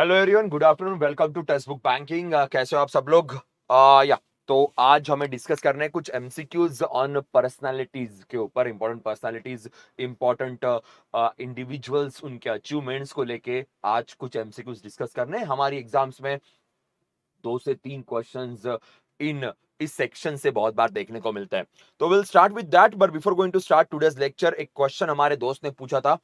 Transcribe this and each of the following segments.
Hello everyone good afternoon welcome to textbook banking कैसे हो आप सब लोग uh, या तो आज हमें डिस्कस करने हैं कुछ एमसीक्यूज ऑन पर्सनालिटीज के ऊपर इंपॉर्टेंट पर्सनालिटीज इंपॉर्टेंट इंडिविजुअल्स उनके अचीवमेंट्स को लेके आज कुछ एमसीक्यूज डिस्कस करने हैं हमारी एग्जाम्स में दो से तीन क्वेश्चंस इन इस सेक्शन से बहुत बार देखने को मिलता है तो will start with that but before going to start today's lecture एक क्वेश्चन हमारे दोस्त ने पूछा था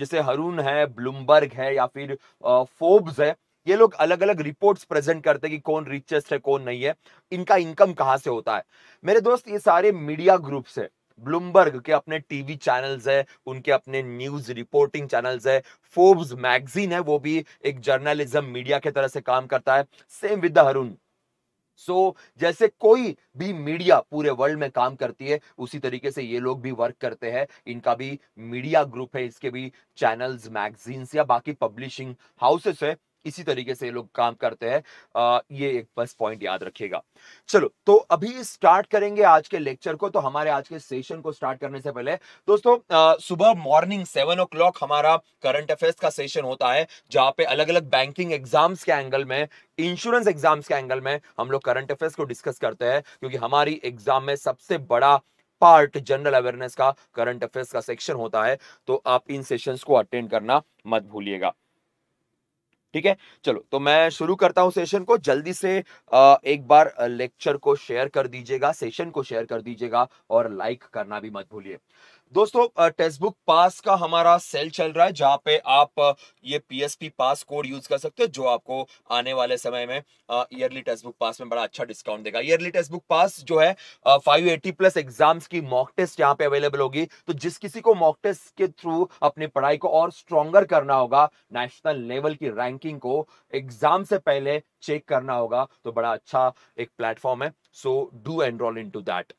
जैसे हरून है ब्लूमबर्ग है या फिर फोब्स है ये लोग अलग अलग रिपोर्ट्स प्रेजेंट करते हैं कि कौन रिचेस्ट है कौन नहीं है इनका इनकम कहाँ से होता है मेरे दोस्त ये सारे मीडिया ग्रुप्स है ब्लूमबर्ग के अपने टीवी चैनल्स है उनके अपने न्यूज रिपोर्टिंग चैनल्स है फोर्ब्स मैगजीन है वो भी एक जर्नलिज्म मीडिया के तरह से काम करता है same with the Hurun so so, जैसे कोई भी मीडिया पूरे वर्ल्ड में काम करती है उसी तरीके से ये लोग भी वर्क करते हैं इनका भी मीडिया ग्रुप है इसके भी चैनल्स मैगजीन्स या बाकी पब्लिशिंग हाउसेस है इसी तरीके से ये लोग काम करते हैं ये एक बस पॉइंट याद रखिएगा चलो तो अभी स्टार्ट करेंगे आज के लेक्चर को तो हमारे आज के सेशन को स्टार्ट करने से पहले दोस्तों आ, सुबह मॉर्निंग सेवन ओ क्लॉक हमारा करंट अफेयर्स का सेशन होता है जहाँ पे अलग अलग बैंकिंग एग्जाम्स के एंगल में इंश्योरेंस एग्जाम्स के एंगल में हम लोग करंट अफेयर्स को डिस्कस करते हैं क्योंकि हमारी एग्जाम में सबसे बड़ा पार्ट जनरल अवेयरनेस का करंट अफेयर्स का सेक्शन होता है तो आप इन सेशंस को अटेंड करना मत भूलिएगा ठीक है चलो तो मैं शुरू करता हूं सेशन को जल्दी से एक बार लेक्चर को शेयर कर दीजिएगा सेशन को शेयर कर दीजिएगा और लाइक करना भी मत भूलिए दोस्तों टेक्स्ट बुक पास का हमारा सेल चल रहा है जहाँ पे आप ये पीएसपी पास कोड यूज कर सकते हो जो आपको आने वाले समय में ईयरली टेक्स्ट बुक पास में बड़ा अच्छा डिस्काउंट देगा ईयरली टेक्स्ट बुक पास जो है फाइव एटी प्लस एग्जाम्स की मॉक टेस्ट यहाँ पे अवेलेबल होगी तो जिस किसी को मॉक टेस्ट के थ्रू अपनी पढ़ाई को और स्ट्रॉन्गर करना होगा नेशनल लेवल की रैंकिंग को एग्जाम से पहले चेक करना होगा तो बड़ा अच्छा एक प्लेटफॉर्म है so do enroll into that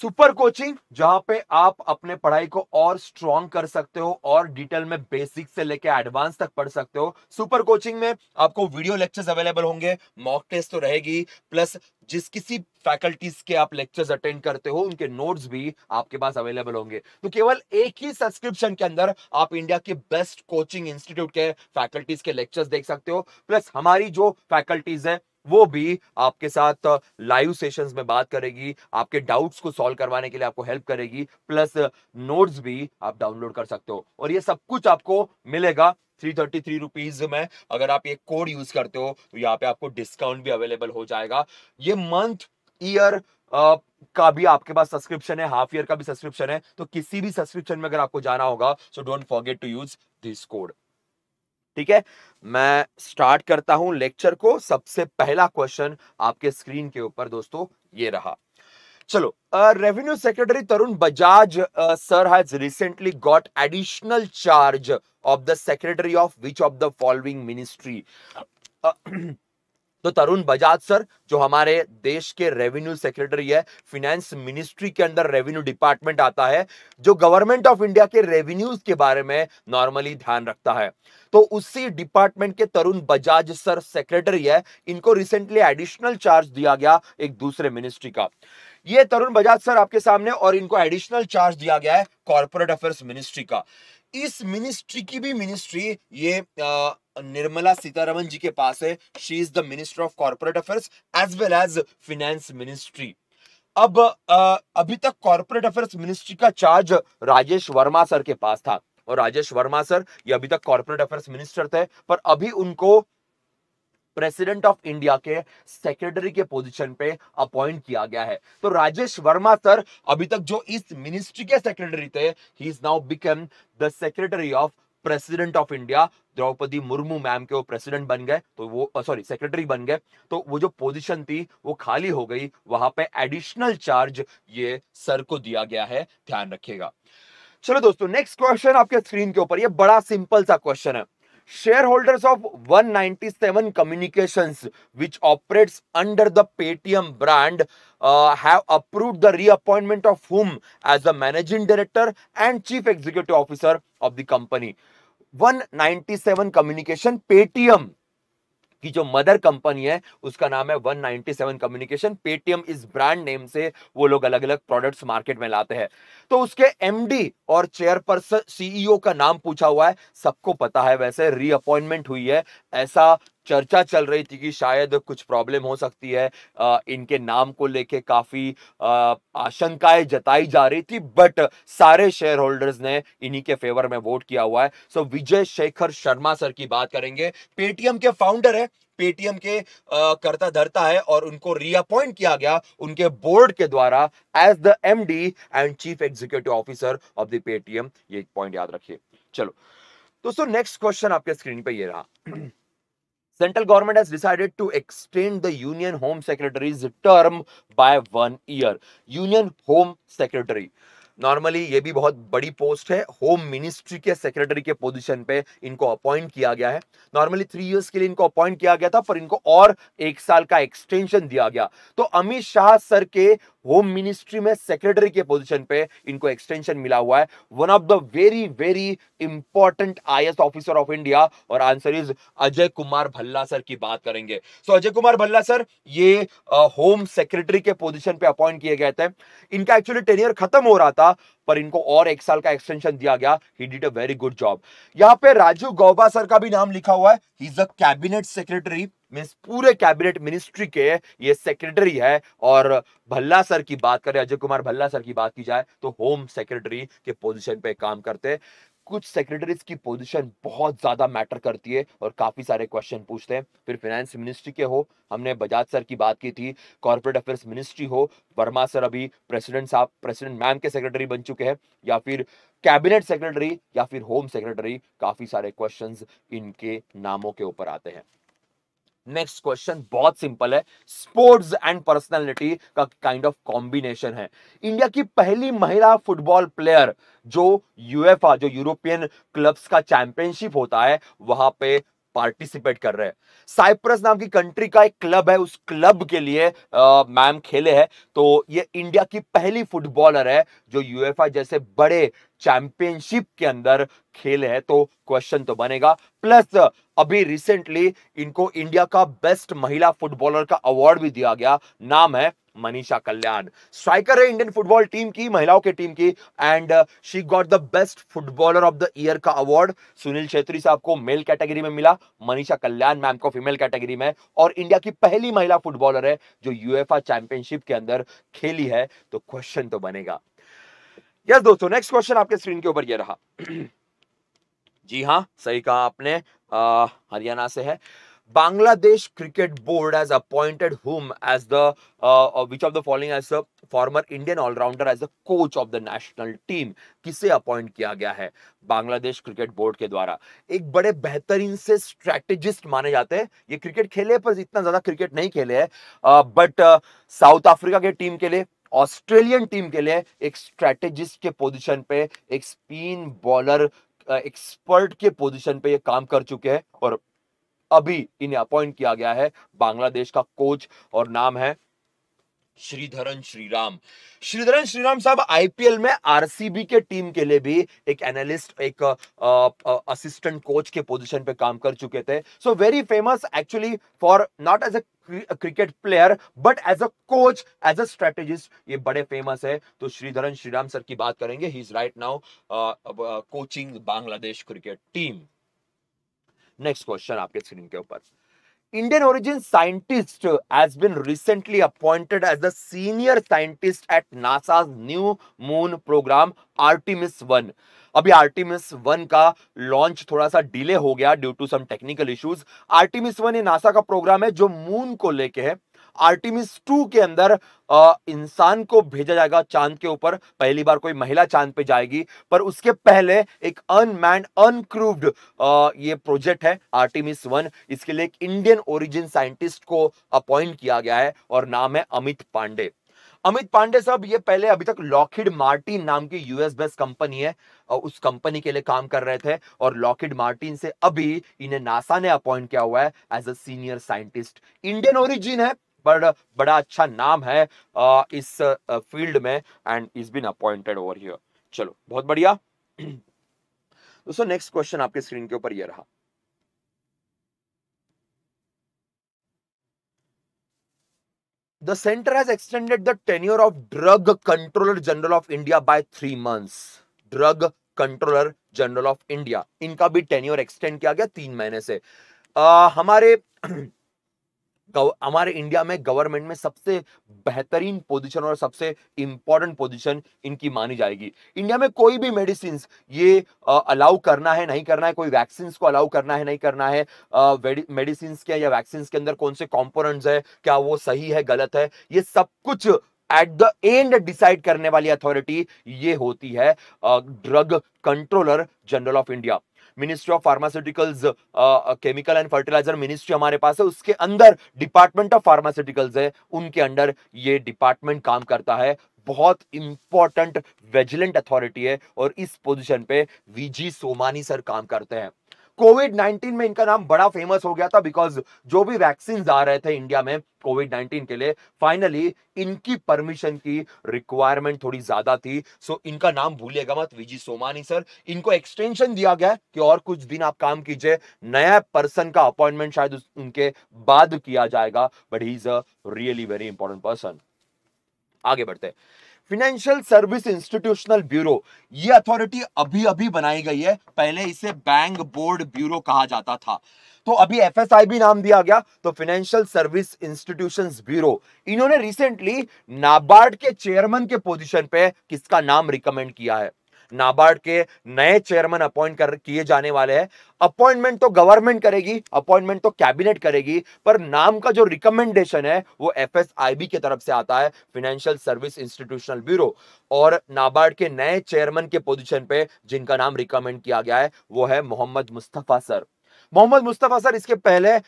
super coaching जहां पे आप अपने पढ़ाई को और स्ट्रॉन्ग कर सकते हो और डिटेल में बेसिक से लेके एडवांस तक पढ़ सकते हो सुपर कोचिंग में आपको वीडियो लेक्चर्स अवेलेबल होंगे मॉक टेस्ट तो रहेगी प्लस जिस किसी फैकल्टीज के आप लेक्चर्स अटेंड करते हो उनके नोट्स भी आपके पास अवेलेबल होंगे तो केवल एक ही सब्सक्रिप्शन के अंदर आप इंडिया के बेस्ट कोचिंग इंस्टीट्यूट के फैकल्टीज के लेक्चर्स देख सकते हो प्लस हमारी जो फैकल्टीज है वो भी आपके साथ लाइव सेशंस में बात करेगी आपके डाउट्स को सॉल्व करवाने के लिए आपको हेल्प करेगी प्लस नोट्स भी आप डाउनलोड कर सकते हो और ये सब कुछ आपको मिलेगा थ्री थर्टी थ्री रुपीज में अगर आप ये कोड यूज करते हो तो यहाँ पे आपको डिस्काउंट भी अवेलेबल हो जाएगा ये मंथ ईयर का भी आपके पास सब्सक्रिप्शन है हाफ ईयर का भी सब्सक्रिप्शन है तो किसी भी सब्सक्रिप्शन में अगर आपको जाना होगा so don't forget to use this code ठीक है मैं स्टार्ट करता हूं लेक्चर को सबसे पहला क्वेश्चन आपके स्क्रीन के ऊपर दोस्तों ये रहा चलो revenue secretary Tarun Bajaj sir has recently got additional charge of the secretary of which of the following ministry तो तरुण बजाज सर जो हमारे देश के रेवेन्यू सेक्रेटरी है फिनेंस मिनिस्ट्री के अंदर रेवेन्यू डिपार्टमेंट आता है जो गवर्नमेंट ऑफ इंडिया के रेवेन्यूज के बारे में नॉर्मली ध्यान रखता है तो उसी डिपार्टमेंट के तरुण बजाज सर सेक्रेटरी है इनको रिसेंटली एडिशनल चार्ज दिया गया एक दूसरे मिनिस्ट्री का ये तरुण बजाज सर आपके सामने और इनको एडिशनल चार्ज दिया गया है कॉर्पोरेट अफेयर्स मिनिस्ट्री का इस मिनिस्ट्री की भी मिनिस्ट्री ये आ, निर्मला सीतारमन जी के पास है she is the minister of corporate affairs as well as finance ministry अब आ, अभी तक कॉर्पोरेट अफेयर्स मिनिस्ट्री का चार्ज राजेश वर्मा सर के पास था और राजेश वर्मा सर ये अभी तक कॉर्पोरेट अफेयर्स मिनिस्टर थे पर अभी उनको प्रेसिडेंट ऑफ इंडिया के सेक्रेटरी के पोजीशन पे अपॉइंट किया गया है तो राजेश वर्मा सर अभी तक जो इस मिनिस्ट्री के सेक्रेटरी थे he is now become the secretary of president of India Draupadi Murmu ma'am के वो प्रेसिडेंट बन गए तो वो सॉरी सेक्रेटरी बन गए तो वो जो पोजीशन थी वो खाली हो गई वहां पे एडिशनल चार्ज ये सर को दिया गया है ध्यान रखिएगा चलो दोस्तों नेक्स्ट क्वेश्चन आपके स्क्रीन के ऊपर ये बड़ा सिंपल सा क्वेश्चन है shareholders of 197 Communications, which operates under the Paytm brand, uh, have approved the reappointment of whom as the managing director and chief executive officer of the company. 197 Communication Paytm कि जो mother company है उसका नाम है 197 communication Paytm इस brand name से वो लोग अलग अलग प्रोडक्ट्स मार्केट में लाते हैं तो उसके एमडी और चेयरपर्सन सीईओ e का नाम पूछा हुआ है सबको पता है वैसे रीअपॉइंटमेंट हुई है ऐसा चर्चा चल रही थी कि शायद कुछ प्रॉब्लम हो सकती है आ, इनके नाम को लेके काफ़ी आशंकाएं जताई जा रही थी बट सारे शेयर होल्डर्स ने इन्हीं के फेवर में वोट किया हुआ है सो विजय शेखर शर्मा सर की बात करेंगे पेटीएम के फाउंडर है पेटीएम के आ, करता धरता है और उनको रीअपॉइंट किया गया उनके बोर्ड के द्वारा as the M and chief executive officer of the Paytm ये एक पॉइंट याद रखिए चलो दोस्तों नेक्स्ट क्वेश्चन आपके स्क्रीन पर ये रहा Central government has decided to extend the Union Home Secretary's term by one year. Union Home Secretary. Normally ये भी बहुत बड़ी पोस्ट है होम मिनिस्ट्री के सेक्रेटरी के पोजीशन पे इनको अपॉइंट किया गया है नॉर्मली थ्री इयर्स के लिए इनको अपॉइंट किया गया था पर इनको और एक साल का एक्सटेंशन दिया गया तो अमित शाह सर के होम मिनिस्ट्री में सेक्रेटरी के पोजीशन पे इनको एक्सटेंशन मिला हुआ है one of the very very important I officer of India और answer is Ajay Kumar Bhalla sir की बात करेंगे so so, Ajay Kumar Bhalla sir ये होम सेक्रेटरी के पोजीशन पे अपॉइंट किए गए थे इनका एक्चुअली टेनियर खत्म हो रहा था था पर इनको और एक साल का एक्सटेंशन दिया गया he did a very good job यहाँ पे राजू गौबा सर का भी नाम लिखा हुआ है is a cabinet secretary means पूरे कैबिनेट मिनिस्ट्री के ये सेक्रेटरी है और भल्ला सर की बात करें अजय कुमार भल्ला सर की बात की जाए तो होम सेक्रेटरी के पोजीशन पे काम करते कुछ सेक्रेटरीज की पोजीशन बहुत ज्यादा मैटर करती है और काफी सारे क्वेश्चन पूछते हैं फिर फाइनेंस मिनिस्ट्री के हो हमने बजाज सर की बात की थी कॉर्पोरेट अफेयर्स मिनिस्ट्री हो वर्मा सर अभी प्रेसिडेंट साहब प्रेसिडेंट मैम के सेक्रेटरी बन चुके हैं या फिर कैबिनेट सेक्रेटरी या फिर होम सेक्रेटरी काफी सारे क्वेश्चन इनके नामों के ऊपर आते हैं नेक्स्ट क्वेश्चन बहुत सिंपल है स्पोर्ट्स एंड पर्सनालिटी का काइंड ऑफ कॉम्बिनेशन है इंडिया की पहली महिला फुटबॉल प्लेयर जो यूएफआ जो यूरोपियन क्लब्स का चैंपियनशिप होता है वहां पे पार्टिसिपेट कर रहे हैं साइप्रस नाम की कंट्री का एक क्लब है उस क्लब के लिए मैम खेले हैं तो ये इंडिया की पहली फुटबॉलर है जो यूएफा जैसे बड़े चैंपियनशिप के अंदर खेले हैं तो क्वेश्चन तो बनेगा प्लस अभी रिसेंटली इनको इंडिया का बेस्ट महिला फुटबॉलर का अवार्ड भी दिया गया नाम है मनीषा कल्याण स्ट्राइकर है इंडियन फुटबॉल टीम की महिलाओं के टीम की and she got the best footballer of the year का अवार्ड सुनील छेत्री साहब को मेल कैटेगरी में मिला मनीषा कल्याण मैम को फीमेल कैटेगरी में और इंडिया की पहली महिला फुटबॉलर है जो यूएफआ चैंपियनशिप के अंदर खेली है तो क्वेश्चन तो बनेगा यस yes, दोस्तों नेक्स्ट क्वेश्चन आपके स्क्रीन के ऊपर यह रहा जी हाँ सही कहा आपने हरियाणा से है Bangladesh Cricket Board has appointed whom as the uh, uh, which of the following as the former Indian all-rounder as the coach of the national team किसे अपॉइंट किया गया है बांग्लादेश क्रिकेट बोर्ड के द्वारा एक बड़े बेहतरीन से स्ट्रैटेजिस्ट माने जाते हैं ये क्रिकेट खेले पर इतना ज्यादा क्रिकेट नहीं खेले हैं बट साउथ अफ्रीका के टीम के लिए ऑस्ट्रेलियन टीम के लिए एक स्ट्रैटेजिस्ट के पोजीशन पे एक स्पिन बॉलर एक्सपर्ट के पोजीशन पे ये काम कर चुके हैं और अभी इन्हें अपॉइंट किया गया है बांग्लादेश का कोच और नाम है श्रीधरन श्रीराम श्रीधरन श्रीराम साहब आईपीएल में आरसीबी के टीम के लिए भी एक एनालिस्ट एक असिस्टेंट कोच के पोजीशन पे काम कर चुके थे so very famous actually for not as a cricket player but as a coach as a strategist ये बड़े फेमस है तो श्रीधरन श्रीराम सर की बात करेंगे he is right now coaching Bangladesh cricket team next question आपके स्क्रीन के ऊपर Indian origin scientist has been recently appointed as senior scientist at NASA new moon program Artemis one अभी आर्टिमिस वन का लॉन्च थोड़ा सा डिले हो गया due to some technical issues Artemis one ये नासा का प्रोग्राम है जो मून को लेके है आर्टिमिस टू के अंदर इंसान को भेजा जाएगा चांद के ऊपर पहली बार कोई महिला चांद पे जाएगी पर उसके पहले एक अनमैन अनक्रूव्ड ये प्रोजेक्ट है आर्टिमिस वन इसके लिए एक इंडियन ओरिजिन साइंटिस्ट को अपॉइंट किया गया है और नाम है अमित पांडे अमित पांडे साहब ये पहले अभी तक लॉकिड मार्टिन नाम की यूएस बेस्ट कंपनी है उस कंपनी के लिए काम कर रहे थे और लॉकिड मार्टिन से अभी इन्हें नासा ने अपॉइंट किया हुआ है as a senior scientist Indian origin है बड़ बड़ा अच्छा नाम है इस फील्ड में and is been appointed over here चलो बहुत बढ़िया दोस्तों नेक्स्ट क्वेश्चन आपके स्क्रीन के ऊपर ये रहा the centre has extended the tenure of drug controller general of India by three months drug controller general of India इनका भी टेन्यूर एक्सटेंड किया गया तीन महीने से आ, हमारे हमारे इंडिया में गवर्नमेंट में सबसे बेहतरीन पोजीशन और सबसे इंपॉर्टेंट पोजीशन इनकी मानी जाएगी इंडिया में कोई भी मेडिसिन ये अलाउ करना है नहीं करना है कोई वैक्सीन को अलाउ करना है नहीं करना है मेडिसिन के या वैक्सीन के अंदर कौन से कॉम्पोनेंट्स है क्या वो सही है गलत है ये सब कुछ एट द एंड डिसाइड करने वाली अथॉरिटी ये होती है drug controller general of India ministry of pharmaceuticals chemical and fertiliser ministry हमारे पास है उसके अंदर डिपार्टमेंट ऑफ फार्मास्यूटिकल्स है उनके अंडर ये डिपार्टमेंट काम करता है बहुत इंपॉर्टेंट वेजिलेंट अथॉरिटी है और इस पोजिशन पे वीजी सोमानी सर काम करते हैं कोविड 19 में इनका नाम बड़ा फेमस हो गया था बिकॉज जो भी वैक्सीन आ रहे थे इंडिया में कोविड 19 के लिए फाइनली इनकी परमिशन की रिक्वायरमेंट थोड़ी ज्यादा थी सो so, इनका नाम भूलिएगा मत विजी सोमानी सर इनको एक्सटेंशन दिया गया कि और कुछ दिन आप काम कीजिए नया पर्सन का अपॉइंटमेंट शायद उनके बाद किया जाएगा but he is a really very important person आगे बढ़ते हैं फिनेंशियल सर्विस इंस्टीट्यूशनल ब्यूरो ये अथॉरिटी अभी अभी बनाई गई है पहले इसे बैंक बोर्ड ब्यूरो कहा जाता था तो अभी एफ नाम दिया गया तो फिनेंशियल सर्विस इंस्टीट्यूशन ब्यूरो इन्होंने रिसेंटली नाबार्ड के चेयरमैन के पोजीशन पे किसका नाम रिकमेंड किया है नाबार्ड के नए चेयरमैन अपॉइंट कर किए जाने वाले हैं अपॉइंटमेंट तो गवर्नमेंट करेगी अपॉइंटमेंट तो कैबिनेट करेगी पर नाम का जो रिकमेंडेशन है वो एफएसआईबी की तरफ से आता है फाइनेंशियल सर्विस इंस्टीट्यूशनल ब्यूरो और नाबार्ड के नए चेयरमैन के पोजीशन पे जिनका नाम रिकमेंड किया गया है वो है मोहम्मद मुस्तफा सर मोहम्मद मुस्तफा सर इसके पहले आ,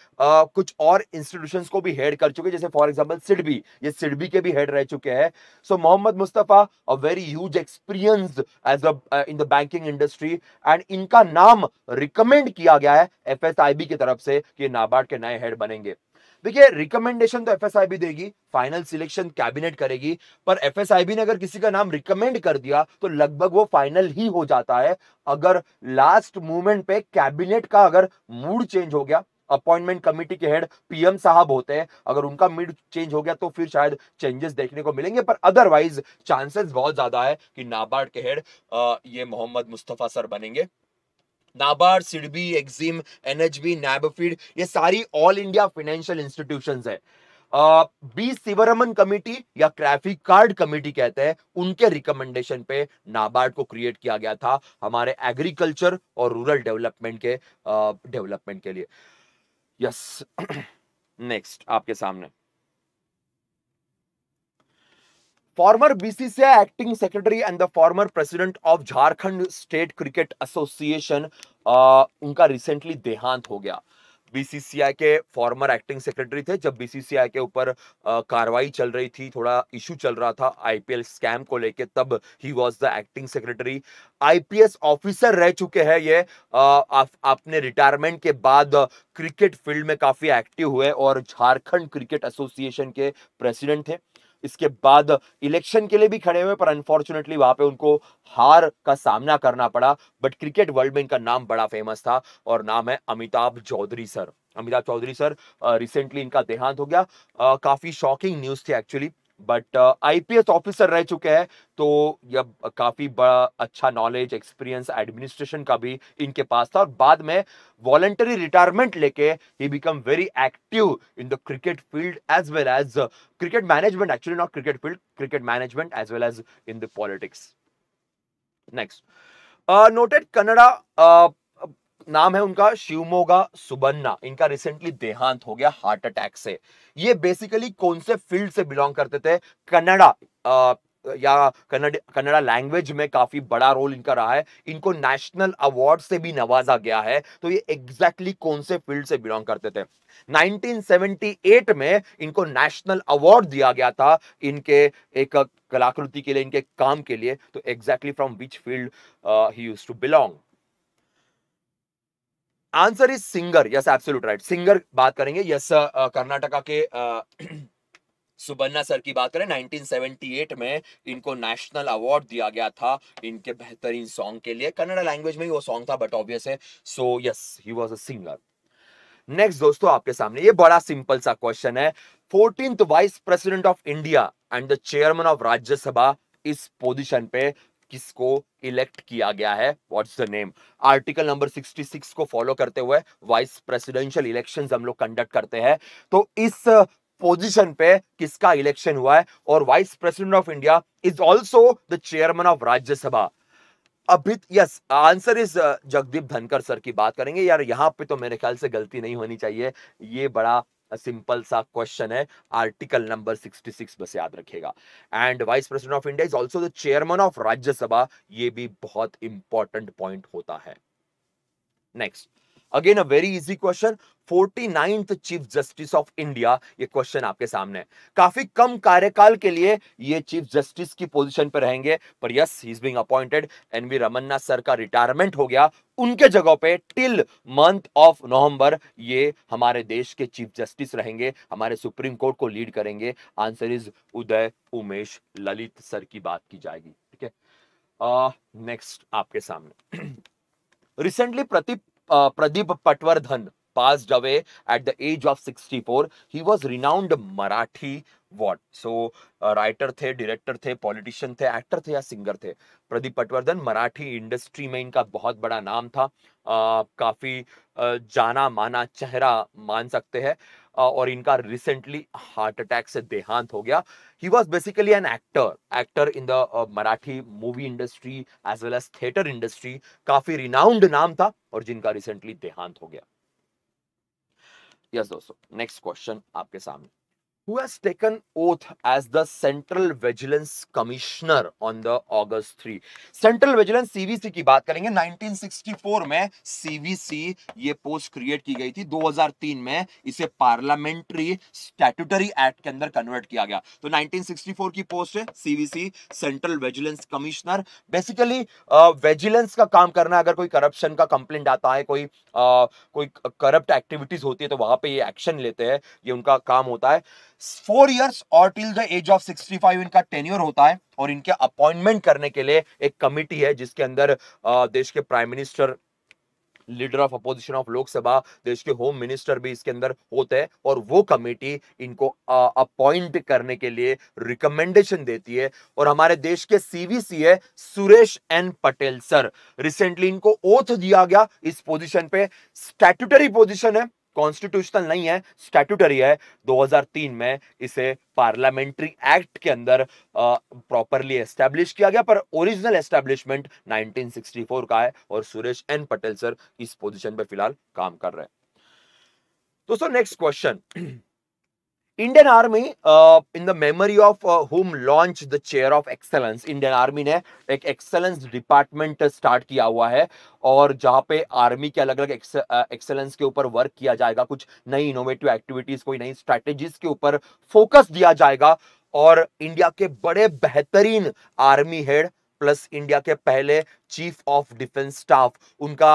कुछ और इंस्टीट्यूशंस को भी हेड कर चुके जैसे फॉर एग्जांपल सिडबी ये सिडबी के भी हेड रह चुके हैं so Mohammad Mustafa a very huge experience as a in the banking industry and इनका नाम रिकमेंड किया गया है एफ की तरफ से कि नाबार्ड के नए हेड बनेंगे देखिए रिकमेंडेशन तो एफएसआईबी देगी फाइनल सिलेक्शन कैबिनेट करेगी पर एफएसआईबी ने अगर किसी का नाम रिकमेंड कर दिया तो लगभग वो फाइनल ही हो जाता है अगर लास्ट मूवमेंट पे कैबिनेट का अगर मूड चेंज हो गया अपॉइंटमेंट कमिटी के हेड पीएम साहब होते हैं अगर उनका मिड चेंज हो गया तो फिर शायद चेंजेस देखने को मिलेंगे पर अदरवाइज चांसेस बहुत ज्यादा है कि नाबार्ड के हेड ये मोहम्मद मुस्तफा सर बनेंगे नाबार्ड सिडबी एग्जिम एनएचबी नैबफीड ये सारी ऑल इंडिया फाइनेंशियल इंस्टीट्यूशन है बी सिवरमन कमेटी या ट्रैफिक कार्ड कमेटी कहते हैं उनके रिकमेंडेशन पे नाबार्ड को क्रिएट किया गया था हमारे एग्रीकल्चर और रूरल डेवलपमेंट के डेवलपमेंट के लिए यस नेक्स्ट आपके सामने former BCCI acting secretary and the former president of Jharkhand State Cricket Association uh, उनका recently देहांत हो गया बीसीसीआई के फॉर्मर एक्टिंग सेक्रेटरी थे जब बीसीसीआई के ऊपर uh, कार्रवाई चल रही थी थोड़ा इशू चल रहा था आईपीएल स्कैम को लेके तब he was the acting secretary IPS officer रह चुके हैं ये अपने uh, रिटायरमेंट के बाद क्रिकेट फील्ड में काफी एक्टिव हुए और झारखंड क्रिकेट एसोसिएशन के प्रेसिडेंट थे इसके बाद इलेक्शन के लिए भी खड़े हुए पर अनफॉर्चुनेटली वहां पे उनको हार का सामना करना पड़ा बट क्रिकेट वर्ल्ड में इनका नाम बड़ा फेमस था और नाम है Amitabh Chaudhary sir Amitabh Chaudhary sir recently इनका देहांत हो गया आ, काफी शॉकिंग न्यूज थी एक्चुअली बट आईपीएस ऑफिसर रह चुके हैं तो यह काफ़ी बड़ा अच्छा नॉलेज एक्सपीरियंस एडमिनिस्ट्रेशन का भी इनके पास था और बाद में वॉलेंटरी रिटायरमेंट लेके he become very active in the cricket field as well as cricket management actually not cricket field cricket management as well as in the politics next noted Kannada नाम है उनका शिवमोगा सुबन्ना इनका रिसेंटली देहांत हो गया हार्ट अटैक से ये बेसिकली कौन से फील्ड से बिलोंग करते थे कन्नड़ा या कन्नड़ कन्नड़ा लैंग्वेज में काफी बड़ा रोल इनका रहा है इनको नेशनल अवार्ड से भी नवाजा गया है तो ये एग्जैक्टली exactly कौन से फील्ड से बिलोंग करते थे 1978 में इनको नेशनल अवार्ड दिया गया था इनके एक कलाकृति के लिए इनके काम के लिए तो exactly from which field he used to belong answer is singer yes absolute right singer बात करेंगे यस कर्नाटका के सुबन्ना सर की बात करें 1978 में इनको नेशनल अवार्ड दिया गया था इनके बेहतरीन सॉन्ग के लिए कन्नड़ा लैंग्वेज में ही वो सॉन्ग था बट ऑब्वियस है so yes he was a singer next दोस्तों आपके सामने ये बड़ा सिंपल सा क्वेश्चन है fourteen vice president of India and the chairman of Rajya Sabha इस पोजिशन पे किसको इलेक्ट किया गया है what's the name article number 66 को फॉलो करते हुए वाइस प्रेसिडेंशियल इलेक्शन हम लोग कंडक्ट करते हैं तो इस पोजीशन uh, पे किसका इलेक्शन हुआ है और vice president of India is also the chairman of Rajya Sabha अभी यस आंसर इज जगदीप धनकर सर की बात करेंगे यार यहां पे तो मेरे ख्याल से गलती नहीं होनी चाहिए ये बड़ा सिंपल सा क्वेश्चन है आर्टिकल नंबर 66 बस याद रखेगा and vice president of India is also the chairman of Rajya Sabha ये भी बहुत इंपॉर्टेंट पॉइंट होता है next again a very easy question forty ninth chief justice of India ये क्वेश्चन आपके सामने है काफी कम कार्यकाल के लिए ये चीफ जस्टिस की पोजीशन पर रहेंगे पर yes he is being appointed N V Ramana sir का रिटायरमेंट हो गया उनके जगह पे टिल मंथ ऑफ नवंबर ये हमारे देश के चीफ जस्टिस रहेंगे हमारे सुप्रीम कोर्ट को लीड करेंगे answer is Uday Umesh Lalit sir की बात की जाएगी ठीक है नेक्स्ट आपके सामने recently Pradeep uh, Pradeep Patwardhan passed away at the age of 64. He was renowned Marathi what so writer थे डायरेक्टर थे पॉलिटिशियन थे एक्टर थे या सिंगर थे प्रदीप पटवर्धन मराठी इंडस्ट्री में इनका बहुत बड़ा नाम था uh, काफी uh, जाना माना चेहरा मान सकते हैं uh, और इनका रिसेंटली हार्ट अटैक से देहांत हो गया he was basically an actor actor in the Marathi movie industry as well as theatre industry काफी रिनाउंड नाम था और जिनका रिसेंटली देहांत हो गया यस दोस्तों नेक्स्ट क्वेश्चन आपके सामने who has taken oath as the Central Vigilance Commissioner on the August 3. Central Vigilance CVC की बात करेंगे 1964 में CVC ये पोस्ट क्रिएट की गई थी 2003 में इसे पार्लियामेंट्री स्टैट्यूटरी एक्ट के अंदर कन्वर्ट किया गया तो 1964 की पोस्ट है CVC central vigilance commissioner basically vigilance का काम करना अगर कोई करप्शन का कंप्लेंट आता है कोई आ, कोई करप्ट एक्टिविटीज होती है तो वहां पे ये एक्शन लेते हैं ये उनका काम होता है फोर इयर्स और टिल द एज ऑफ 65 इनका टेन्योर होता है और इनके अपॉइंटमेंट करने के लिए एक कमिटी है जिसके अंदर देश के prime minister leader of opposition of Lok Sabha देश के होम मिनिस्टर भी इसके अंदर होते हैं और वो कमेटी इनको अपॉइंट करने के लिए रिकमेंडेशन देती है और हमारे देश के सीवीसी है Suresh N Patel sir recently इनको ओथ दिया गया इस पोजीशन पे स्टैट्यूटरी पोजीशन है कॉन्स्टिट्यूशनल नहीं है स्टैट्यूटरी है 2003 में इसे पार्लियामेंट्री एक्ट के अंदर प्रॉपरली एस्टैब्लिश किया गया पर ओरिजिनल एस्टैब्लिशमेंट 1964 का है और सुरेश एन पटेल सर इस पोजीशन पर फिलहाल काम कर रहे हैं दोस्तों next question Indian army in the memory of whom launch the chair of excellence Indian army ने एक एक्सेलेंस डिपार्टमेंट स्टार्ट किया हुआ है और जहाँ पे आर्मी के अलग अलग एक्सेलेंस के ऊपर वर्क किया जाएगा कुछ नई इनोवेटिव एक्टिविटीज कोई नई स्ट्रैटेजीज के ऊपर फोकस दिया जाएगा और इंडिया के बड़े बेहतरीन आर्मी हेड प्लस इंडिया के पहले चीफ ऑफ डिफेंस स्टाफ उनका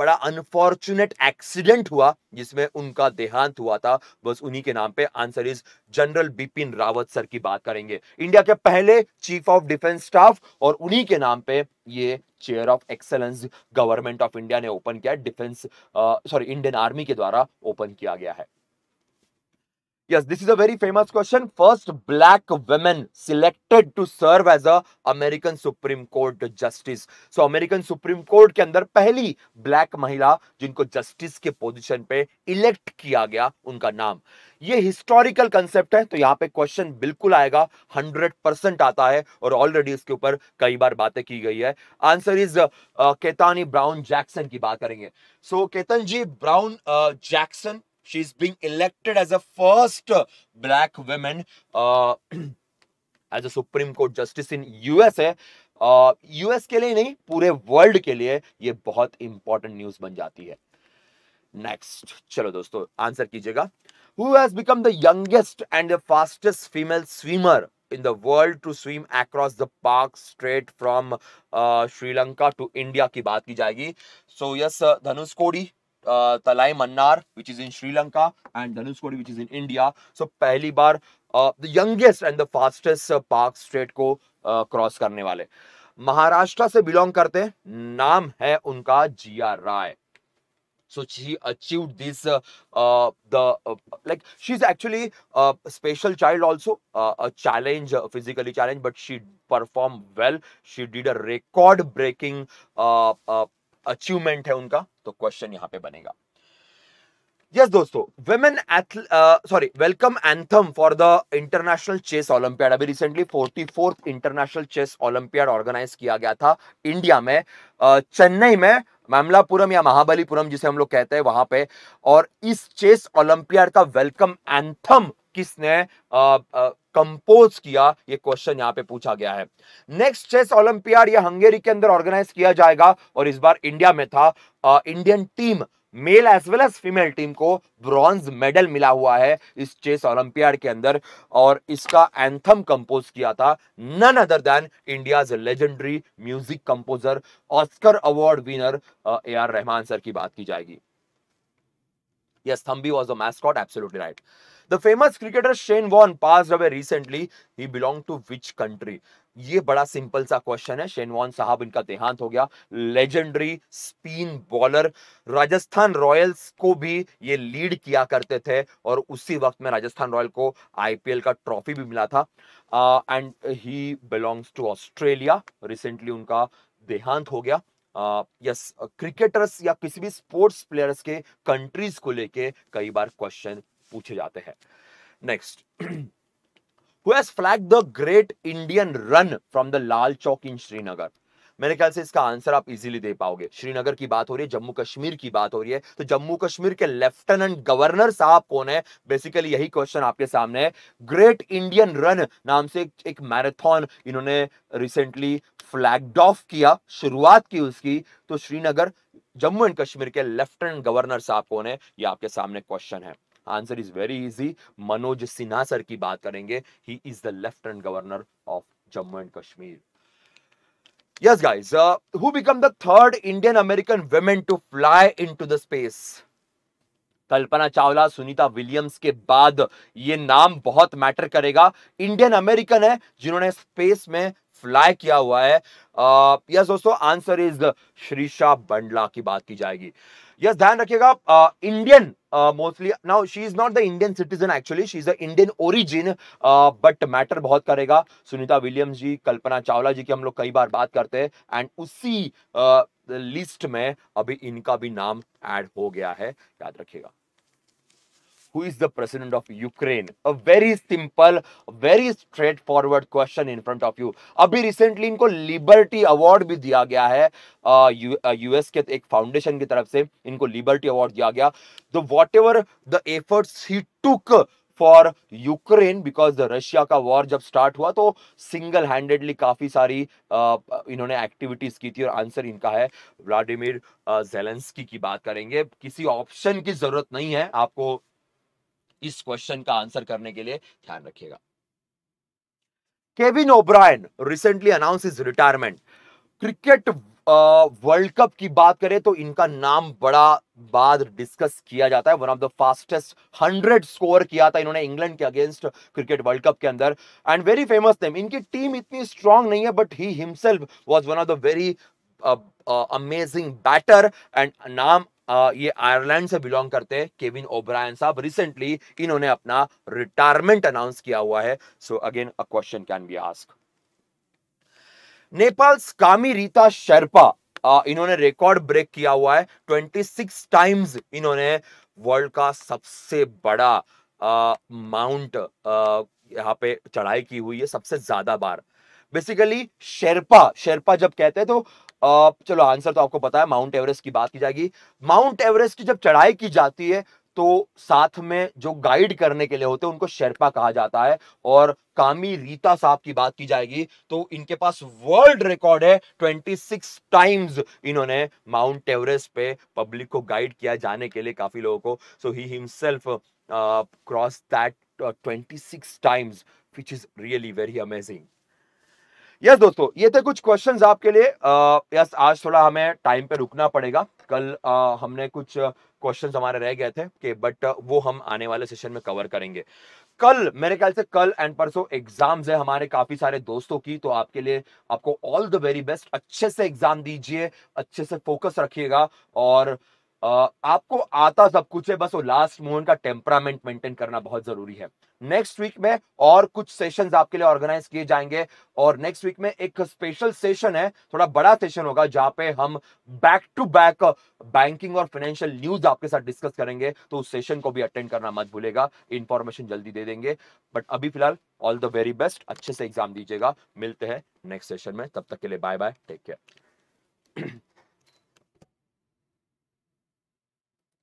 बड़ा अनफॉर्चुनेट एक्सीडेंट हुआ जिसमें उनका देहांत हुआ था बस उन्हीं के नाम पे answer is general Bipin Rawat sir की बात करेंगे इंडिया के पहले चीफ ऑफ डिफेंस स्टाफ और उन्हीं के नाम पे ये chair of excellence government of India ने ओपन किया डिफेंस सॉरी इंडियन आर्मी के द्वारा ओपन किया गया है Yes, this is a very famous question. First black women selected to serve as a American Supreme Court justice. So American Supreme Court के अंदर पहली ब्लैक महिला जिनको जस्टिस के पोजीशन पे इलेक्ट किया गया उनका नाम ये हिस्टोरिकल कंसेप्ट है तो यहाँ पे क्वेश्चन बिल्कुल आएगा हंड्रेड परसेंट आता है और ऑलरेडी इसके ऊपर कई बार बातें की गई है answer is Ketanji Brown Jackson की बात करेंगे so so, Ketanji Brown Jackson she is being elected as a first black woman uh, as a supreme court justice in usa US uh, के लिए नहीं पूरे वर्ल्ड के लिए ये बहुत इंपॉर्टेंट न्यूज बन जाती है नेक्स्ट चलो दोस्तों आंसर कीजिएगा who has become the youngest and the fastest female swimmer in the world to swim across the Palk strait from Sri Lanka to India की बात की जाएगी सो यस धनुष कोड़ी uh, Talai Mannar, which is in Sri Lanka, and Dhanushkodi, which is in India. So, पहली बार the youngest and the fastest park state को cross करने वाले महाराष्ट्र से बिलोंग करते हैं नाम है उनका Jiya Rai so she achieved this uh, uh, the uh, like she's actually a special child also uh, a challenge uh, physically challenged but she performed well she did a record breaking uh, uh, achievement है उनका तो question यहां पे बनेगा yes yes, दोस्तों women sorry welcome anthem for the international chess olympiad अभी recently forty fourth international chess olympiad organise किया गया था इंडिया में uh, चेन्नई में मामलापुरम या महाबलीपुरम जिसे हम लोग कहते हैं वहां पे और इस चेस ओलंपियाड का वेलकम एंथम किसने कंपोज किया ये क्वेश्चन यहां पे पूछा गया है नेक्स्ट चेस ओलंपियाड ये हंगेरी के अंदर ऑर्गेनाइज किया जाएगा और इस बार इंडिया में था आ, Indian team male as well as female team को ब्रॉन्ज मेडल मिला हुआ है इस चेस ओलंपियाड के अंदर और इसका एंथम कंपोज किया था none other than India legendary music composer Oscar award winner A R Rahman sir की बात की जाएगी yes thambi was a mascot absolutely right the famous cricketer Shane Warne pass away recently he belong to which country ये बड़ा simple सा question है शेनवान साहब इनका देहांत हो गया legendary spin bowler Rajasthan Royals को भी ये लीड किया करते थे और उसी वक्त में राजस्थान रॉयल को आईपीएल का ट्रॉफी भी मिला था and he belongs to Australia recently उनका देहांत हो गया yes uh, cricketers yes, uh, या किसी भी स्पोर्ट्स प्लेयर्स के कंट्रीज को लेके कई बार क्वेश्चन पूछे जाते हैं next who has the the great Indian run from the Lal Chowk मेरे ख्याल से इसका आंसर आप इजीली दे पाओगे श्रीनगर की बात हो रही है जम्मू कश्मीर की बात हो रही है तो जम्मू कश्मीर के लेफ्टिनेंट गवर्नर साहब कौन है बेसिकली यही क्वेश्चन आपके सामने है ग्रेट इंडियन रन नाम से एक मैराथन इन्होंने रिसेंटली फ्लैग ऑफ किया शुरुआत की उसकी तो श्रीनगर जम्मू एंड कश्मीर के लेफ्टिनेंट गवर्नर साहब कौन है ये आपके सामने क्वेश्चन है answer is very easy Manoj Sinha sir की बात करेंगे he is the lieutenant governor of Jammu and Kashmir yes guys who become the third Indian American women to fly in into the space Kalpana Chawla Sunita Williams के बाद ये नाम बहुत मैटर करेगा इंडियन अमेरिकन है जिन्होंने स्पेस में फ्लाई किया हुआ है यस uh, दोस्तों आंसर इज श्रीशा बंडला की बात की जाएगी यस ध्यान रखिएगा Indian uh, mostly now she is not the Indian citizen actually she is the Indian origin but matter बहुत करेगा सुनीता विलियम्स जी कल्पना चावला जी की हम लोग कई बार बात करते हैं एंड उसी लिस्ट uh, में अभी इनका भी नाम एड हो गया है याद रखिएगा who is the president of Ukraine? A very simple, very straightforward question in front of you. अभी recently इनको liberty award भी दिया गया है यूएस के एक फाउंडेशन की तरफ से इनको लिबर्टी अवार्ड दिया गया the whatever the efforts he took for Ukraine because Russia का वॉर जब स्टार्ट हुआ तो सिंगल हैंडेडली काफी सारी इन्होंने एक्टिविटीज की थी और आंसर इनका है व्लाडिमिर जेलेंस्की की बात करेंगे किसी ऑप्शन की जरूरत नहीं है आपको इस क्वेश्चन का आंसर करने के लिए ध्यान रखिएगा Kevin O'Brien recently announce his retirement cricket world cup की बात करें तो इनका नाम बड़ा बाद डिस्कस किया जाता है one of the fastest hundred score किया था इन्होंने इंग्लैंड के अगेंस्ट क्रिकेट वर्ल्ड कप के अंदर एंड वेरी फेमस नेम इनकी टीम इतनी स्ट्रांग नहीं है but he himself was one of the very amazing batter and नाम ये आयरलैंड से बिलोंग करते हैं केविन ओब्रायन साहब रिसेंटली इन्होंने अपना रिटायरमेंट अनाउंस किया हुआ है so again a question can be ask Nepal Kami Rita Sherpa इन्होंने रिकॉर्ड ब्रेक किया हुआ है 26 टाइम्स इन्होंने वर्ल्ड का सबसे बड़ा माउंट यहाँ पे चढ़ाई की हुई है सबसे ज्यादा बार बेसिकली शेरपा शेरपा जब कहते हैं तो चलो आंसर तो आपको पता है माउंट एवरेस्ट की बात की जाएगी माउंट एवरेस्ट की जब चढ़ाई की जाती है तो साथ में जो गाइड करने के लिए होते हैं उनको शेरपा कहा जाता है और कामी रीता साहब की बात की जाएगी तो इनके पास वर्ल्ड रिकॉर्ड है 26 टाइम्स इन्होंने माउंट एवरेस्ट पे पब्लिक को गाइड किया जाने के लिए काफी लोगों को so he himself cross that 26 times which is really very amazing yes दोस्तों ये थे कुछ क्वेश्चंस आपके लिए यस आज थोड़ा हमें टाइम पे रुकना पड़ेगा कल आ, हमने कुछ क्वेश्चंस हमारे रह गए थे कि बट वो हम आने वाले सेशन में कवर करेंगे कल मेरे ख्याल से कल एंड परसों एग्जाम्स है हमारे काफी सारे दोस्तों की तो आपके लिए आपको ऑल द वेरी बेस्ट अच्छे से एग्जाम दीजिए अच्छे से फोकस रखिएगा और आपको आता सब कुछ है बस वो लास्ट मोमेंट का टेम्परामेंट मेंटेन करना बहुत जरूरी है नेक्स्ट वीक में और कुछ सेशंस आपके लिए ऑर्गेनाइज किए जाएंगे और नेक्स्ट वीक में एक स्पेशल सेशन है थोड़ा बड़ा सेशन होगा जहां पे हम बैक टू बैक बैंकिंग और फाइनेंशियल न्यूज आपके साथ डिस्कस करेंगे तो उस सेशन को भी अटेंड करना मत भूलेगा इंफॉर्मेशन जल्दी दे देंगे बट अभी फिलहाल ऑल द वेरी बेस्ट अच्छे से एग्जाम दीजिएगा मिलते हैं नेक्स्ट सेशन में तब तक के लिए बाय बाय टेक केयर